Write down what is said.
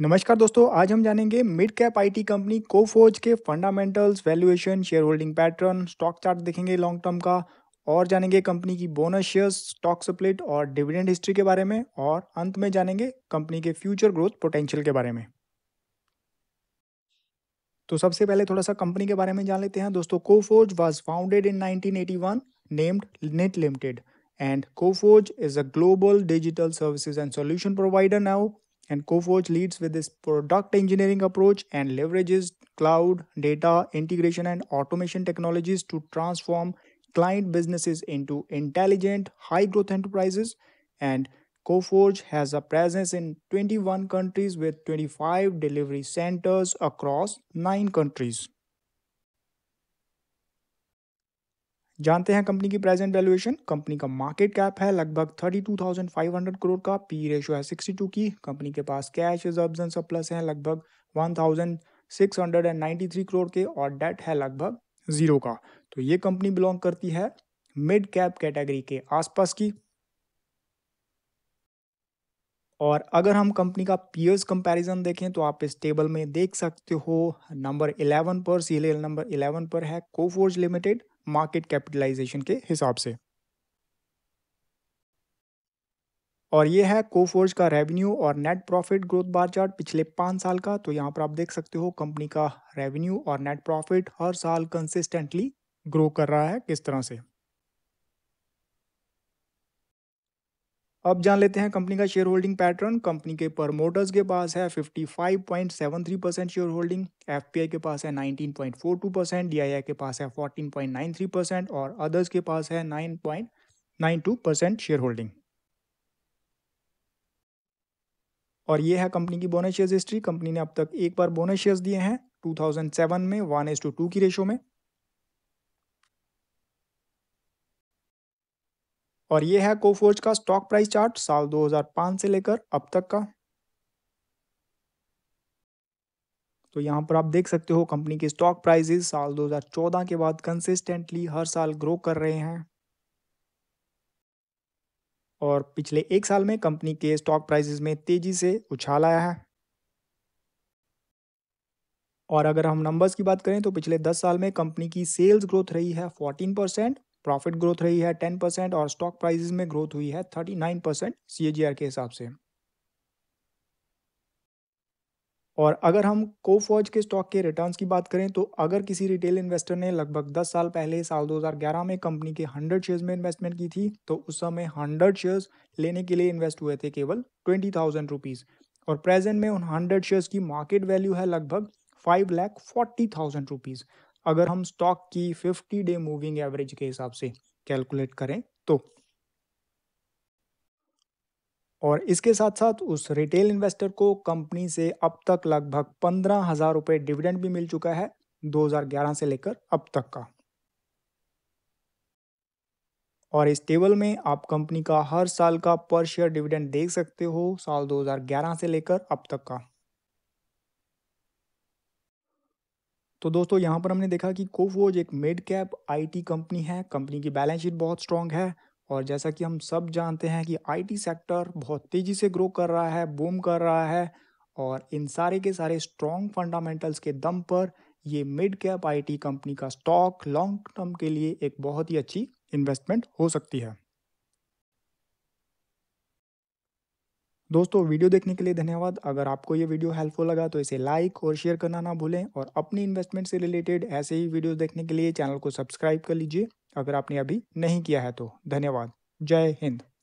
नमस्कार दोस्तों आज हम जानेंगे mid cap IT company Coforge के fundamentals valuation share holding pattern stock chart देखेंगे लॉन्ग टर्म का और जानेंगे कंपनी की बोनस शेयर्स स्टॉक स्प्लिट और डिविडेंड हिस्ट्री के बारे में और अंत में जानेंगे कंपनी के फ्यूचर ग्रोथ पोटेंशियल के बारे में तो सबसे पहले थोड़ा सा कंपनी के बारे में जान लेते हैं दोस्तों Coforge was founded in nineteen named net limited and Coforge is a global digital services and solution provider now And Coforge leads with this product engineering approach and leverages cloud, data, integration, and automation technologies to transform client businesses into intelligent, high growth enterprises. And Coforge has a presence in 21 countries with 25 delivery centers across 9 countries. जानते हैं company की present valuation company का market cap है लगभग 32,500 करोड़ का P ratio है 62 की company के पास कैश रिजर्व्स एंड सरप्लस लगभग 1,693 करोड़ के और डेट है लगभग जीरो का तो ये कंपनी बिलोंग करती है मिड कैप कैटेगरी के आसपास की और अगर हम कंपनी का पीयर्स कंपैरिजन देखें तो आप इस टेबल में देख सकते हो नंबर 11 पर सीरियल नंबर 11 पर है कोफोर्ज लिमिटेड मार्केट कैपिटलाइजेशन के हिसाब से और ये है कोफोर्ज का रेवेन्यू और net profit growth bar chart पिछले पाँच साल का तो यहाँ पर आप देख सकते हो कंपनी का रेवेन्यू और नेट प्रॉफिट हर साल कंसिस्टेंटली ग्रो कर रहा है किस तरह से अब जान लेते हैं कंपनी का शेयर होल्डिंग पैटर्न कंपनी के प्रमोटर्स के पास है 55.73 परसेंट शेयर होल्डिंग एफपीआई के पास है 19.42 परसेंट डी के पास है 14.93 परसेंट और अदर्स के पास है 9.92 परसेंट शेयर होल्डिंग और ये है कंपनी की बोनस शेयर हिस्ट्री कंपनी ने अब तक एक बार बोनस शेयर्स दिए हैं 2007 में वन एस टू टू की रेशो में और ये है कोफोर्ज का स्टॉक प्राइस चार्ट साल 2005 से लेकर अब तक का तो यहाँ पर आप देख सकते हो कंपनी के स्टॉक प्राइसेस साल 2014 के बाद कंसिस्टेंटली हर साल ग्रो कर रहे हैं और पिछले एक साल में कंपनी के स्टॉक प्राइसेस में तेजी से उछाल आया है और अगर हम नंबर्स की बात करें तो पिछले 10 साल में कंपनी की सेल्स ग्रोथ रही है 14 परसेंट प्रॉफिट ग्रोथ रही है टेन परसेंट और स्टॉक प्राइसेस में ग्रोथ हुई है थर्टी नाइन परसेंट सी के हिसाब से और अगर हम कोफॉज के स्टॉक के रिटर्न्स की बात करें तो अगर किसी रिटेल इन्वेस्टर ने लगभग 10 साल पहले साल 2011 में कंपनी के 100 शेयर्स में इन्वेस्टमेंट की थी तो उस समय 100 शेयर्स लेने के लिए इन्वेस्ट हुए थे केवल ट्वेंटी थाउजेंड रुपीज़ और प्रेजेंट में उन हंड्रेड शेयर्स की मार्केट वैल्यू है लगभग five lakh forty thousand rupees अगर हम स्टॉक की 50 डे मूविंग एवरेज के हिसाब से कैलकुलेट करें तो और इसके साथ साथ उस रिटेल इन्वेस्टर को कंपनी से अब तक लगभग पंद्रह हजार रुपये डिविडेंड भी मिल चुका है 2011 से लेकर अब तक का और इस टेबल में आप कंपनी का हर साल का पर शेयर डिविडेंड देख सकते हो साल 2011 से लेकर अब तक का तो दोस्तों यहाँ पर हमने देखा कि कोफोज एक मिड कैप आईटी कंपनी है कंपनी की बैलेंस शीट बहुत स्ट्रांग है और जैसा कि हम सब जानते हैं कि आईटी सेक्टर बहुत तेज़ी से ग्रो कर रहा है बूम कर रहा है और इन सारे के सारे स्ट्रॉन्ग फंडामेंटल्स के दम पर ये मिड कैप आईटी कंपनी का स्टॉक लॉन्ग टर्म के लिए एक बहुत ही अच्छी इन्वेस्टमेंट हो सकती है दोस्तों वीडियो देखने के लिए धन्यवाद अगर आपको ये वीडियो हेल्पफुल लगा तो इसे लाइक और शेयर करना ना भूलें और अपनी इन्वेस्टमेंट से रिलेटेड ऐसे ही वीडियो देखने के लिए चैनल को सब्सक्राइब कर लीजिए अगर आपने अभी नहीं किया है तो धन्यवाद जय हिंद